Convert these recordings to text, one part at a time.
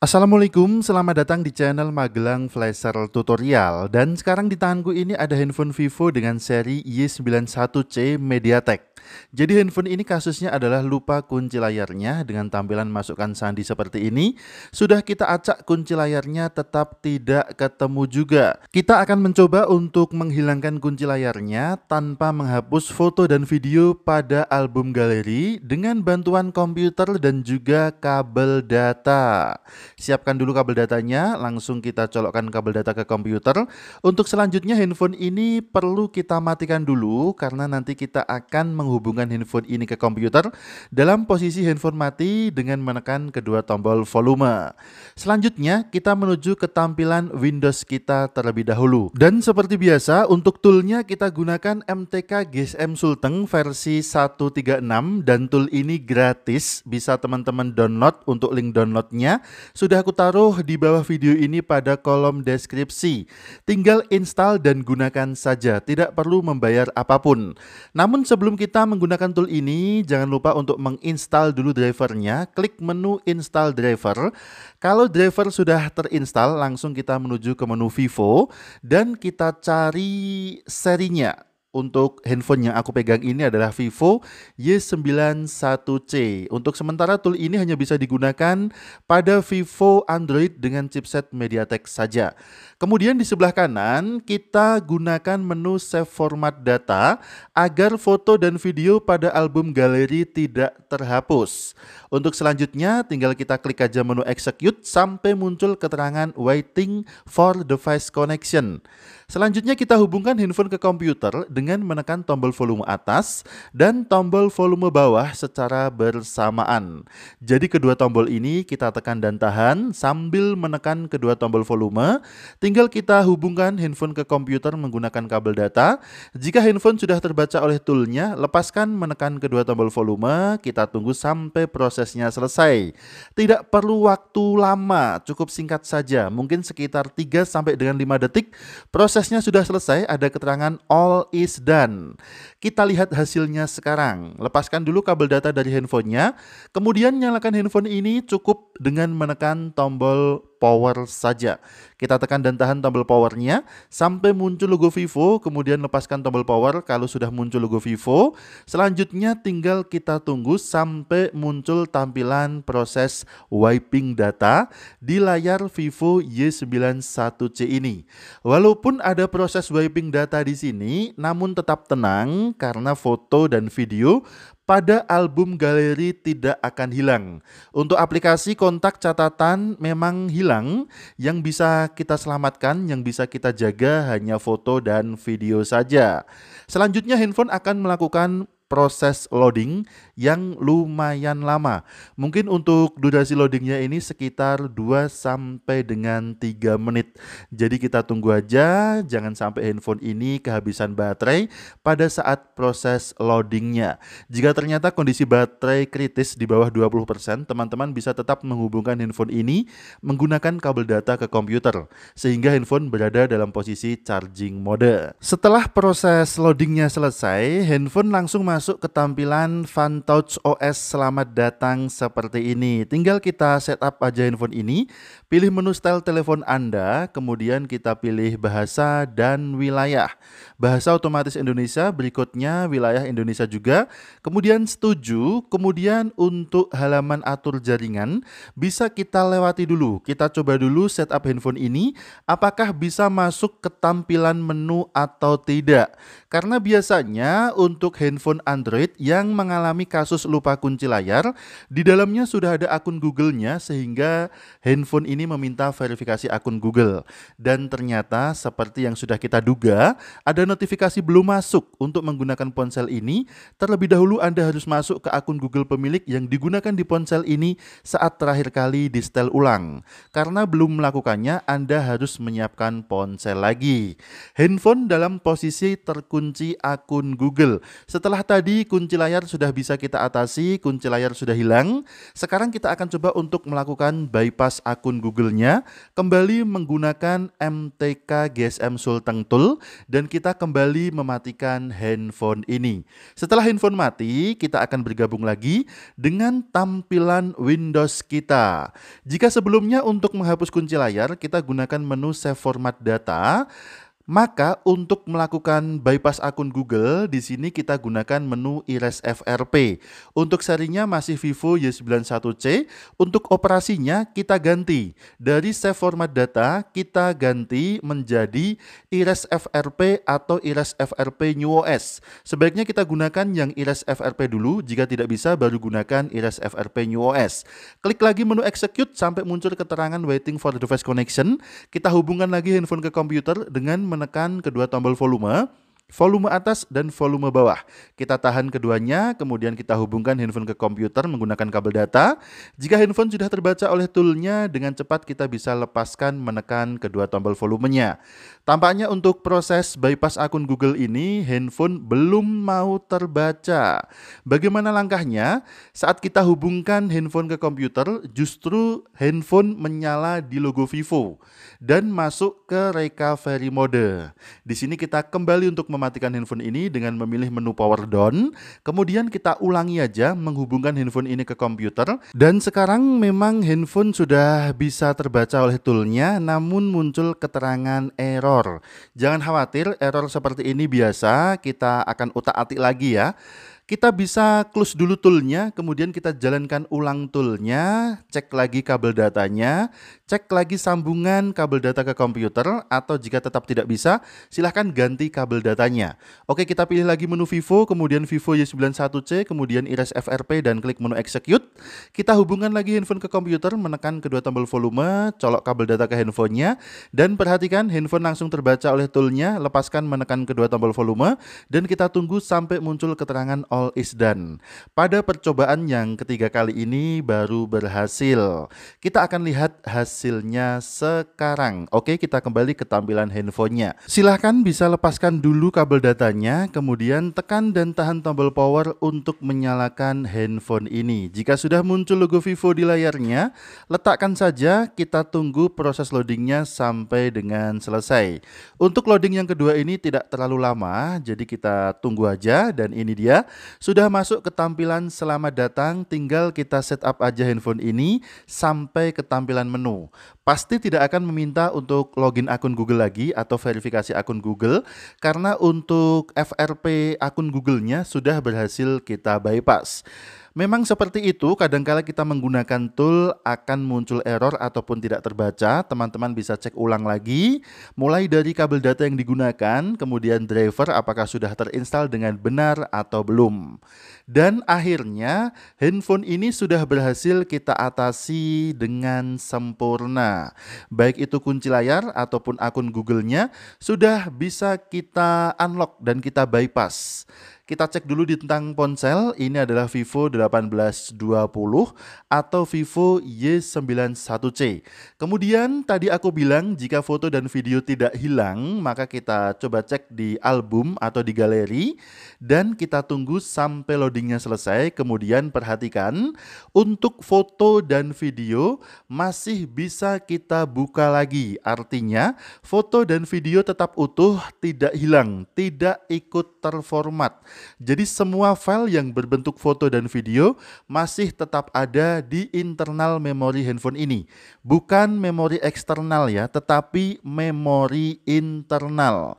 Assalamualaikum, selamat datang di channel Magelang Flasher Tutorial dan sekarang di tanganku ini ada handphone Vivo dengan seri Y91C MediaTek. Jadi handphone ini kasusnya adalah lupa kunci layarnya dengan tampilan masukkan sandi seperti ini. Sudah kita acak kunci layarnya tetap tidak ketemu juga. Kita akan mencoba untuk menghilangkan kunci layarnya tanpa menghapus foto dan video pada album galeri dengan bantuan komputer dan juga kabel data. Siapkan dulu kabel datanya, langsung kita colokkan kabel data ke komputer. Untuk selanjutnya handphone ini perlu kita matikan dulu karena nanti kita akan menghubungkan handphone ini ke komputer dalam posisi handphone mati dengan menekan kedua tombol volume. Selanjutnya, kita menuju ke tampilan Windows kita terlebih dahulu. Dan seperti biasa, untuk toolnya kita gunakan MTK GSM Sulteng versi 136 dan tool ini gratis, bisa teman-teman download untuk link downloadnya. Sudah aku taruh di bawah video ini pada kolom deskripsi. Tinggal install dan gunakan saja, tidak perlu membayar apapun. Namun sebelum kita kita menggunakan tool ini, jangan lupa untuk menginstal dulu drivernya. Klik menu install driver. Kalau driver sudah terinstall, langsung kita menuju ke menu Vivo dan kita cari serinya untuk handphone yang aku pegang ini adalah Vivo Y91C. Untuk sementara tool ini hanya bisa digunakan pada Vivo Android dengan chipset MediaTek saja. Kemudian di sebelah kanan kita gunakan menu save format data agar foto dan video pada album galeri tidak terhapus. Untuk selanjutnya tinggal kita klik aja menu execute sampai muncul keterangan waiting for device connection. Selanjutnya kita hubungkan handphone ke komputer dengan menekan tombol volume atas dan tombol volume bawah secara bersamaan. Jadi kedua tombol ini kita tekan dan tahan sambil menekan kedua tombol volume. Tinggal kita hubungkan handphone ke komputer menggunakan kabel data. Jika handphone sudah terbaca oleh toolnya, lepaskan menekan kedua tombol volume. Kita tunggu sampai prosesnya selesai. Tidak perlu waktu lama, cukup singkat saja. Mungkin sekitar 3 sampai dengan 5 detik. Prosesnya sudah selesai, ada keterangan all is is dan kita lihat hasilnya sekarang. Lepaskan dulu kabel data dari handphonenya, kemudian nyalakan handphone ini cukup dengan menekan tombol power saja. Kita tekan dan tahan tombol powernya sampai muncul logo Vivo, kemudian lepaskan tombol power kalau sudah muncul logo Vivo. Selanjutnya tinggal kita tunggu sampai muncul tampilan proses wiping data di layar Vivo Y91C ini. Walaupun ada proses wiping data di sini, namun tetap tenang karena foto dan video pada album galeri tidak akan hilang. Untuk aplikasi kontak catatan memang hilang, yang bisa kita selamatkan, yang bisa kita jaga hanya foto dan video saja. Selanjutnya handphone akan melakukan proses loading yang lumayan lama. Mungkin untuk durasi loadingnya ini sekitar 2 sampai dengan 3 menit. Jadi kita tunggu aja, jangan sampai handphone ini kehabisan baterai pada saat proses loadingnya. Jika ternyata kondisi baterai kritis di bawah 20%, teman-teman bisa tetap menghubungkan handphone ini menggunakan kabel data ke komputer, sehingga handphone berada dalam posisi charging mode. Setelah proses loadingnya selesai, handphone langsung masuk masuk ke tampilan Vantage OS selamat datang seperti ini. Tinggal kita setup aja handphone ini, pilih menu style telepon Anda, kemudian kita pilih bahasa dan wilayah. Bahasa otomatis Indonesia, berikutnya wilayah Indonesia juga. Kemudian setuju, kemudian untuk halaman atur jaringan bisa kita lewati dulu. Kita coba dulu setup handphone ini, apakah bisa masuk ke tampilan menu atau tidak. Karena biasanya untuk handphone Android yang mengalami kasus lupa kunci layar. Di dalamnya sudah ada akun Google-nya sehingga handphone ini meminta verifikasi akun Google. Dan ternyata seperti yang sudah kita duga, ada notifikasi belum masuk untuk menggunakan ponsel ini. Terlebih dahulu Anda harus masuk ke akun Google pemilik yang digunakan di ponsel ini saat terakhir kali di setel ulang. Karena belum melakukannya, Anda harus menyiapkan ponsel lagi. Handphone dalam posisi terkunci akun Google. Setelah tadi Tadi kunci layar sudah bisa kita atasi, kunci layar sudah hilang. Sekarang kita akan coba untuk melakukan bypass akun Google-nya, kembali menggunakan MTK GSM Sulteng Tool, dan kita kembali mematikan handphone ini. Setelah handphone mati, kita akan bergabung lagi dengan tampilan Windows kita. Jika sebelumnya untuk menghapus kunci layar, kita gunakan menu Save Format Data, maka untuk melakukan bypass akun Google, di sini kita gunakan menu iris FRP. Untuk serinya masih Vivo Y91C, untuk operasinya kita ganti. Dari save format data, kita ganti menjadi iris FRP atau iris FRP New OS. Sebaiknya kita gunakan yang iris FRP dulu, jika tidak bisa baru gunakan iris FRP New OS. Klik lagi menu execute sampai muncul keterangan waiting for device connection. Kita hubungkan lagi handphone ke komputer dengan menekan kedua tombol volume volume atas dan volume bawah. Kita tahan keduanya, kemudian kita hubungkan handphone ke komputer menggunakan kabel data. Jika handphone sudah terbaca oleh toolnya, dengan cepat kita bisa lepaskan menekan kedua tombol volumenya. Tampaknya untuk proses bypass akun Google ini, handphone belum mau terbaca. Bagaimana langkahnya? Saat kita hubungkan handphone ke komputer, justru handphone menyala di logo Vivo dan masuk ke recovery mode. Di sini kita kembali untuk mematikan handphone ini dengan memilih menu power down. Kemudian kita ulangi aja menghubungkan handphone ini ke komputer. Dan sekarang memang handphone sudah bisa terbaca oleh toolnya namun muncul keterangan error. Jangan khawatir, error seperti ini biasa, kita akan utak-atik lagi ya. Kita bisa close dulu toolnya, kemudian kita jalankan ulang toolnya, cek lagi kabel datanya, cek lagi sambungan kabel data ke komputer, atau jika tetap tidak bisa, silahkan ganti kabel datanya. Oke, kita pilih lagi menu Vivo, kemudian Vivo Y91C, kemudian iris FRP, dan klik menu Execute. Kita hubungkan lagi handphone ke komputer, menekan kedua tombol volume, colok kabel data ke handphonenya, dan perhatikan handphone langsung terbaca oleh toolnya, lepaskan menekan kedua tombol volume, dan kita tunggu sampai muncul keterangan all is done. Pada percobaan yang ketiga kali ini baru berhasil. Kita akan lihat hasilnya sekarang. Oke, kita kembali ke tampilan handphonenya. Silahkan bisa lepaskan dulu kabel datanya, kemudian tekan dan tahan tombol power untuk menyalakan handphone ini. Jika sudah muncul logo Vivo di layarnya, letakkan saja, kita tunggu proses loadingnya sampai dengan selesai. Untuk loading yang kedua ini tidak terlalu lama, jadi kita tunggu aja dan ini dia sudah masuk ke tampilan selamat datang, tinggal kita setup aja handphone ini sampai ke tampilan menu. Pasti tidak akan meminta untuk login akun Google lagi atau verifikasi akun Google karena untuk FRP akun Google-nya sudah berhasil kita bypass. Memang seperti itu, kadangkala kita menggunakan tool akan muncul error ataupun tidak terbaca. Teman-teman bisa cek ulang lagi, mulai dari kabel data yang digunakan, kemudian driver apakah sudah terinstall dengan benar atau belum. Dan akhirnya, handphone ini sudah berhasil kita atasi dengan sempurna. Baik itu kunci layar ataupun akun Google-nya, sudah bisa kita unlock dan kita bypass. Kita cek dulu di tentang ponsel, ini adalah Vivo 1820 atau Vivo Y91C. Kemudian tadi aku bilang jika foto dan video tidak hilang, maka kita coba cek di album atau di galeri dan kita tunggu sampai loadingnya selesai. Kemudian perhatikan untuk foto dan video masih bisa kita buka lagi. Artinya foto dan video tetap utuh, tidak hilang, tidak ikut terformat. Jadi semua file yang berbentuk foto dan video masih tetap ada di internal memori handphone ini. Bukan memori eksternal ya, tetapi memori internal.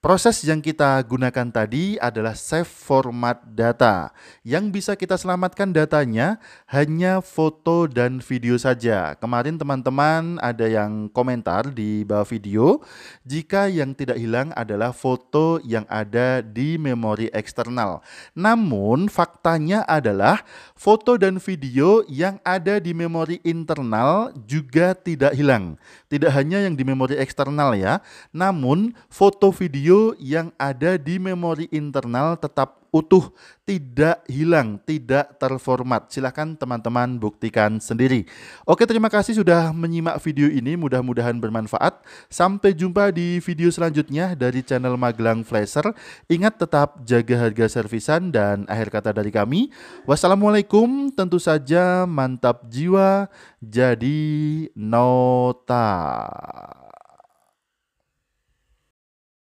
Proses yang kita gunakan tadi adalah save format data. Yang bisa kita selamatkan datanya hanya foto dan video saja. Kemarin teman-teman ada yang komentar di bawah video, jika yang tidak hilang adalah foto yang ada di memori eksternal. Namun faktanya adalah foto dan video yang ada di memori internal juga tidak hilang. Tidak hanya yang di memori eksternal ya, namun foto video video yang ada di memori internal tetap utuh, tidak hilang, tidak terformat. Silahkan teman-teman buktikan sendiri. Oke, terima kasih sudah menyimak video ini. Mudah-mudahan bermanfaat. Sampai jumpa di video selanjutnya dari channel Magelang Flasher. Ingat tetap jaga harga servisan dan akhir kata dari kami. Wassalamualaikum, tentu saja mantap jiwa, jadi nota.